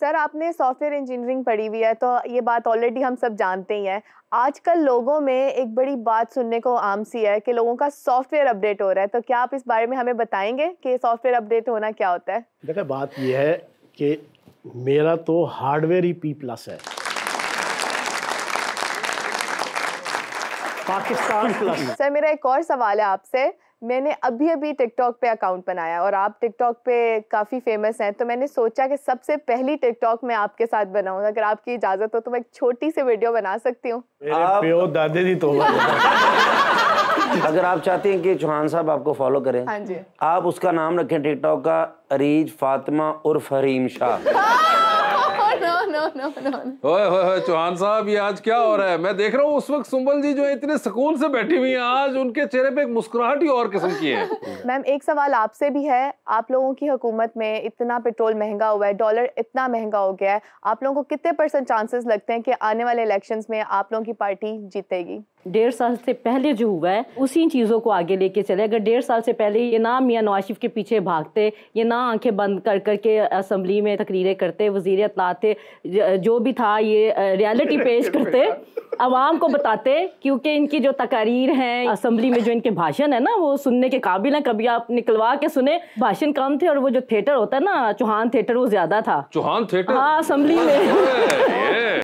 sir आपने software engineering पढ़ी हुई है तो ये बात ऑलरेडी हम सब जानते ही हैं आजकल लोगों में एक बड़ी बात सुनने को आम सी है कि लोगों का सॉफ्टवेयर अपडेट हो रहा है तो क्या आप इस बारे में हमें बताएंगे कि सॉफ्टवेयर अपडेट होना क्या होता है देखिए बात यह है कि मेरा तो हार्डवेयर ही पी प्लस है पाकिस्तान प्लस सर मेरा एक और सवाल है आपसे मैंने अभी अभी टिकटॉक पे अकाउंट बनाया और आप टिकटॉक पे काफ़ी फेमस हैं तो मैंने सोचा कि सबसे पहली टिकटॉक मैं आपके साथ बनाऊँ अगर आपकी इजाज़त हो तो मैं एक छोटी सी वीडियो बना सकती हूँ तो अगर आप चाहते हैं कि चौहान साहब आपको फॉलो करें हाँ जी आप उसका नाम रखें टिकटॉक का अरीज फातिमा उर्फ Hareem Shah no no no ओए चौहान साहब ये आज क्या हो रहा है मैं देख रहा हूँ उस वक्त सुंबल जी जो इतने सुकून से बैठी हुई हैं आज उनके चेहरे पे एक मुस्कुराहट ही और किस्म की है मैम एक सवाल आपसे भी है आप लोगों की हुकूमत में इतना पेट्रोल महंगा हुआ है डॉलर इतना महंगा हो गया है आप लोगों को कितने परसेंट चांसेस लगते हैं कि आने वाले इलेक्शन में आप लोगों की पार्टी जीतेगी डेढ़ साल से पहले जो हुआ है उसी चीज़ों को आगे लेके चले अगर डेढ़ साल से पहले ये ना मियाँ नवाज शरीफ के पीछे भागते ये ना आंखें बंद कर कर के असम्बली में तकरीरें करते वजीर अतलाते जो भी था ये रियलिटी पेश करते आवाम को बताते क्योंकि इनकी जो तकारीर हैं असम्बली में जो इनके भाषण है ना वो सुनने के काबिल हैं कभी आप निकलवा के सुने भाषण कम थे और वो जो थिएटर होता है ना चौहान थिएटर वो ज़्यादा था चौहान थिएटर हाँ असम्बली में